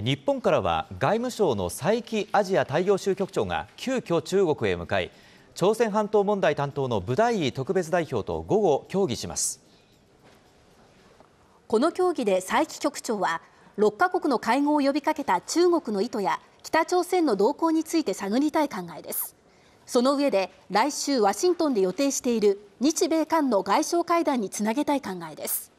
日本からは外務省の佐伯アジア大洋州局長が急遽中国へ向かい、朝鮮半島問題担当のブダイ特別代表と午後、協議しますこの協議で佐伯局長は、6カ国の会合を呼びかけた中国の意図や北朝鮮の動向について探りたい考えです。その上で来週ワシントンで予定している日米韓の外相会談につなげたい考えです